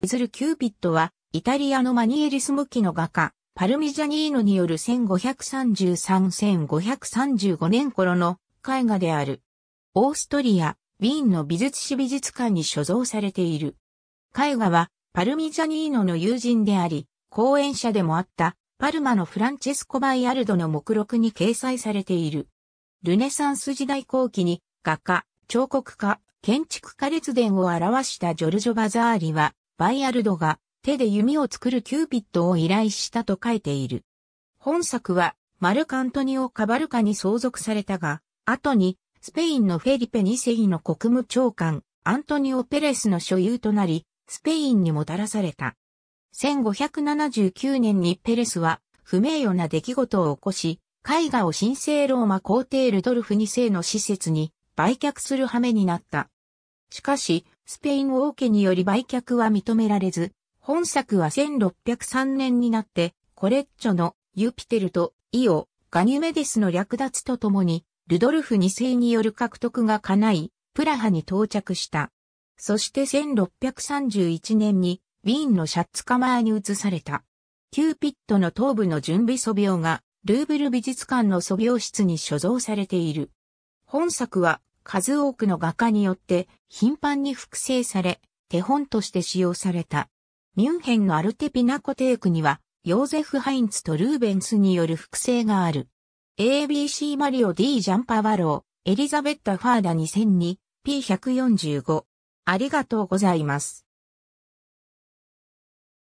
イズル・キューピッドは、イタリアのマニエリス向きの画家、パルミジャニーノによる1533-1535年頃の絵画である。オーストリア、ウィーンの美術史美術館に所蔵されている。絵画は、パルミジャニーノの友人であり、講演者でもあった、パルマのフランチェスコ・バイアルドの目録に掲載されている。ルネサンス時代後期に、画家、彫刻家、建築家列伝を表したジョルジョ・バザーリは、バイアルドが手で弓を作るキューピッドを依頼したと書いている。本作はマルカントニオ・カバルカに相続されたが、後にスペインのフェリペ2世の国務長官アントニオ・ペレスの所有となり、スペインにもたらされた。1579年にペレスは不名誉な出来事を起こし、絵画を神聖ローマ皇帝ルドルフ2世の施設に売却する羽目になった。しかし、スペイン王家により売却は認められず、本作は1603年になって、コレッチョのユピテルとイオ、ガニュメデスの略奪とともに、ルドルフ2世による獲得が叶い、プラハに到着した。そして1631年に、ウィーンのシャッツカマーに移された。キューピットの頭部の準備素描が、ルーブル美術館の素描室に所蔵されている。本作は数多くの画家によって頻繁に複製され、手本として使用された。ミュンヘンのアルテピナコテークには、ヨーゼフ・ハインツとルーベンスによる複製がある。ABC マリオ D ジャンパワロー、エリザベッタ・ファーダ2002、P145。ありがとうございます。